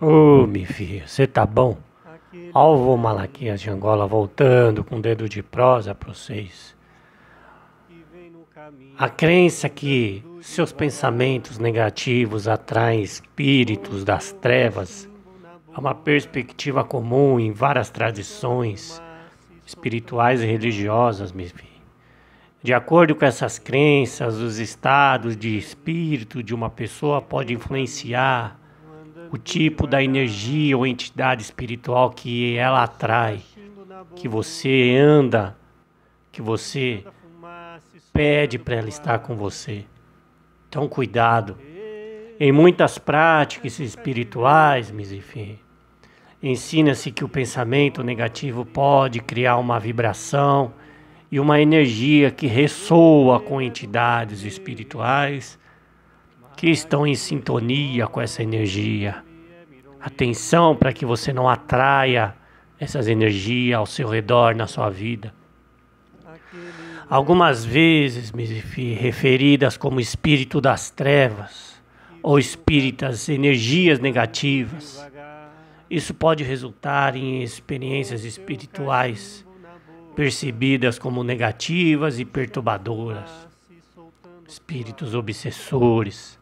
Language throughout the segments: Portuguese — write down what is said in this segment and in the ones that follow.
Ô, oh, meu filho, você tá bom? Alvo Malaquias de Angola voltando com o dedo de prosa para vocês. A crença que seus pensamentos negativos atraem espíritos das trevas é uma perspectiva comum em várias tradições espirituais e religiosas, meu filho. De acordo com essas crenças, os estados de espírito de uma pessoa podem influenciar o tipo da energia ou entidade espiritual que ela atrai, que você anda, que você pede para ela estar com você. Então, cuidado. Em muitas práticas espirituais, Mizifim, ensina-se que o pensamento negativo pode criar uma vibração e uma energia que ressoa com entidades espirituais que estão em sintonia com essa energia. Atenção para que você não atraia essas energias ao seu redor na sua vida. Algumas vezes me referidas como espírito das trevas ou espíritas energias negativas. Isso pode resultar em experiências espirituais percebidas como negativas e perturbadoras. Espíritos obsessores,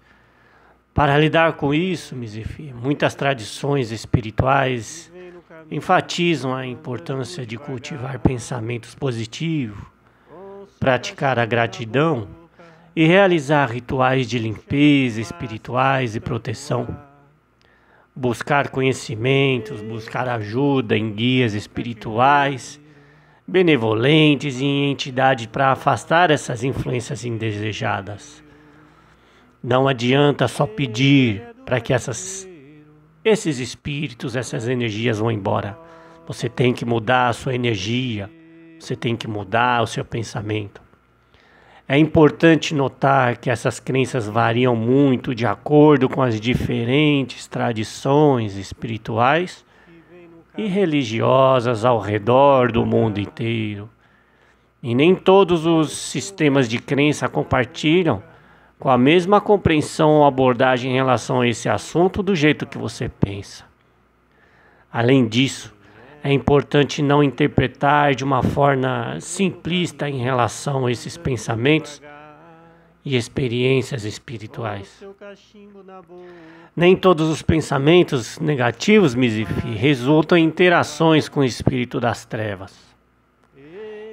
para lidar com isso, Mizifi, muitas tradições espirituais enfatizam a importância de cultivar pensamentos positivos, praticar a gratidão e realizar rituais de limpeza espirituais e proteção. Buscar conhecimentos, buscar ajuda em guias espirituais benevolentes e em entidades para afastar essas influências indesejadas. Não adianta só pedir para que essas, esses espíritos, essas energias vão embora. Você tem que mudar a sua energia, você tem que mudar o seu pensamento. É importante notar que essas crenças variam muito de acordo com as diferentes tradições espirituais e religiosas ao redor do mundo inteiro. E nem todos os sistemas de crença compartilham com a mesma compreensão ou abordagem em relação a esse assunto do jeito que você pensa. Além disso, é importante não interpretar de uma forma simplista em relação a esses pensamentos e experiências espirituais. Nem todos os pensamentos negativos, Mizifi, resultam em interações com o espírito das trevas.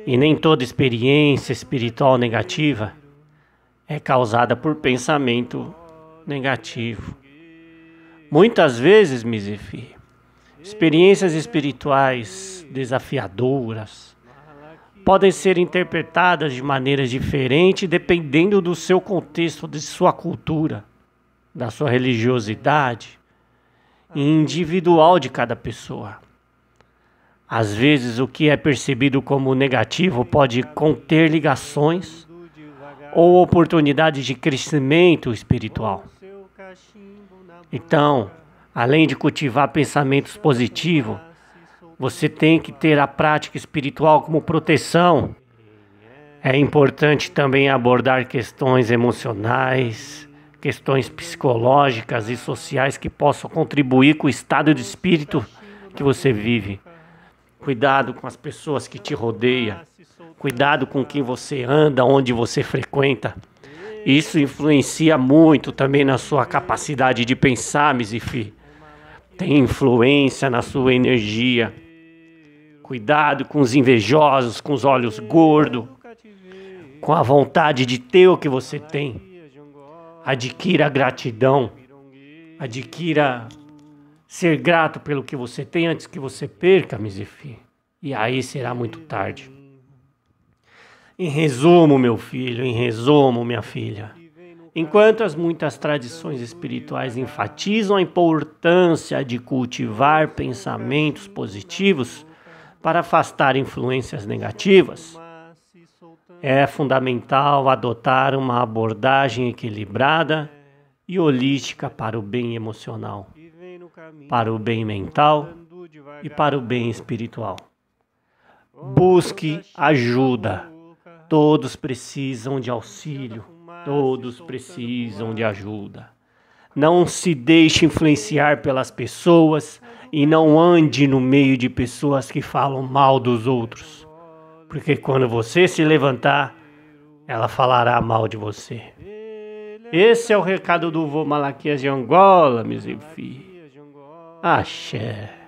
E nem toda experiência espiritual negativa é causada por pensamento negativo. Muitas vezes, Mizifi, experiências espirituais desafiadoras podem ser interpretadas de maneiras diferentes dependendo do seu contexto, de sua cultura, da sua religiosidade e individual de cada pessoa. Às vezes, o que é percebido como negativo pode conter ligações ou oportunidades de crescimento espiritual. Então, além de cultivar pensamentos positivos, você tem que ter a prática espiritual como proteção. É importante também abordar questões emocionais, questões psicológicas e sociais que possam contribuir com o estado de espírito que você vive. Cuidado com as pessoas que te rodeiam cuidado com quem você anda, onde você frequenta. Isso influencia muito também na sua capacidade de pensar, Mizifi. Tem influência na sua energia. Cuidado com os invejosos, com os olhos gordos, com a vontade de ter o que você tem. Adquira gratidão. Adquira ser grato pelo que você tem antes que você perca, Mizifi. E aí será muito tarde. Em resumo, meu filho, em resumo, minha filha. Enquanto as muitas tradições espirituais enfatizam a importância de cultivar pensamentos positivos para afastar influências negativas, é fundamental adotar uma abordagem equilibrada e holística para o bem emocional, para o bem mental e para o bem espiritual. Busque ajuda Todos precisam de auxílio, todos precisam de ajuda. Não se deixe influenciar pelas pessoas e não ande no meio de pessoas que falam mal dos outros, porque quando você se levantar, ela falará mal de você. Esse é o recado do vô Malaquias de Angola, meus filhos. Axé.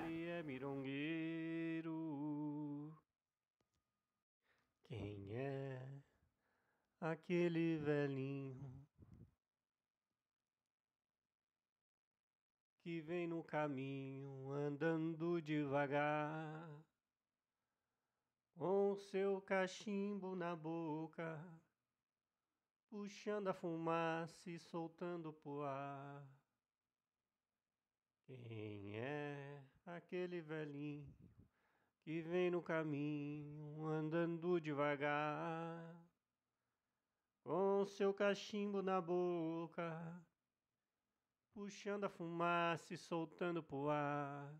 aquele velhinho que vem no caminho andando devagar, com seu cachimbo na boca, puxando a fumaça e soltando o ar. Quem é aquele velhinho que vem no caminho andando devagar? com seu cachimbo na boca, puxando a fumaça e soltando pro ar.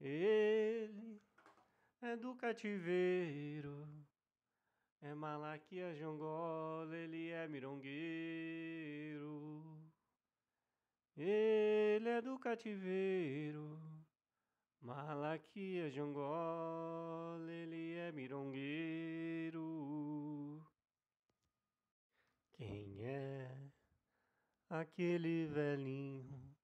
Ele é do cativeiro, é malaquia jongola, ele é mirongueiro. Ele é do cativeiro, malaquia jongola, ele é mirongueiro. quem é aquele velhinho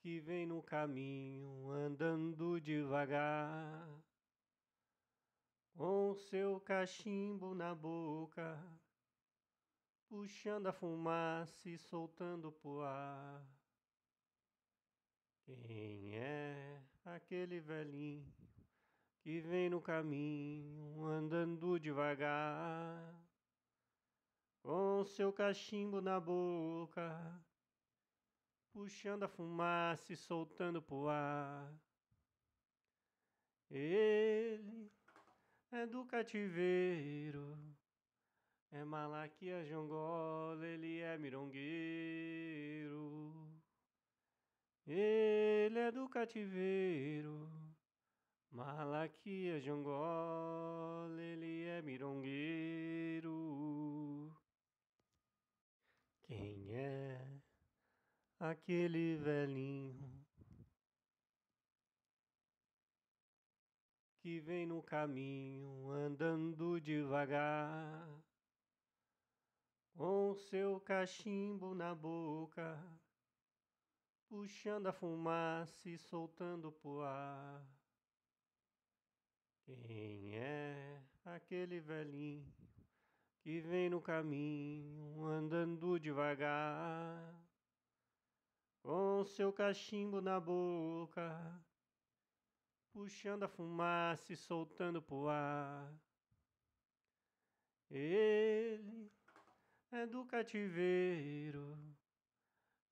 que vem no caminho andando devagar com seu cachimbo na boca, puxando a fumaça e soltando o ar. Quem é aquele velhinho? que vem no caminho andando devagar, com seu cachimbo na boca, puxando a fumaça e soltando pro ar. Ele é do cativeiro, é malaquia jongola, ele é mirongueiro. Ele é do cativeiro. Malaquias de Angola, ele é mirongueiro. Quem é aquele velhinho que vem no caminho andando devagar? com seu cachimbo na boca, puxando a fumaça e soltando o ar. Quem é aquele velhinho que vem no caminho andando devagar, com seu cachimbo na boca, puxando a fumaça e soltando pro ar? Ele é do cativeiro,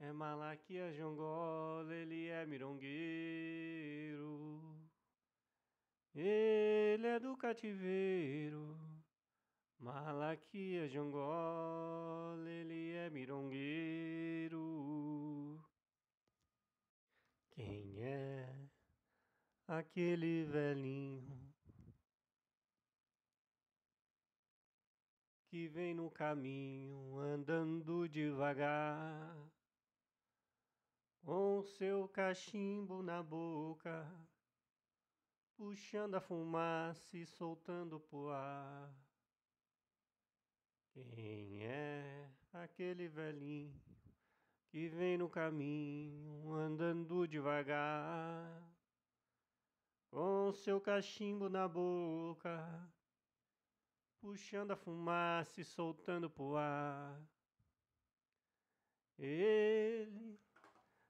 é malaquia Jongola, ele é mirongueiro. Ele é do cativeiro, Malaquia de Angola, ele é mirongueiro. Quem é aquele velhinho que vem no caminho andando devagar, com seu cachimbo na boca? puxando a fumaça e soltando poar. Quem é aquele velhinho que vem no caminho andando devagar, com seu cachimbo na boca, puxando a fumaça e soltando poar? Ele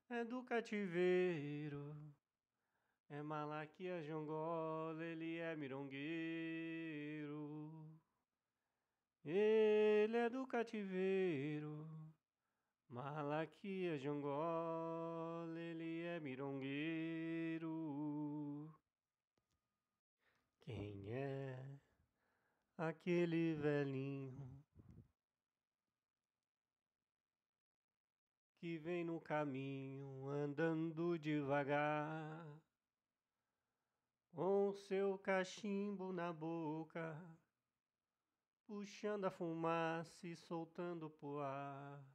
é do cativeiro é Malaquia Jongola, ele é mirongueiro. Ele é do cativeiro. Malaquia Jongola, ele é mirongueiro. Quem é aquele velhinho que vem no caminho andando devagar? com seu cachimbo na boca, puxando a fumaça e soltando o ar.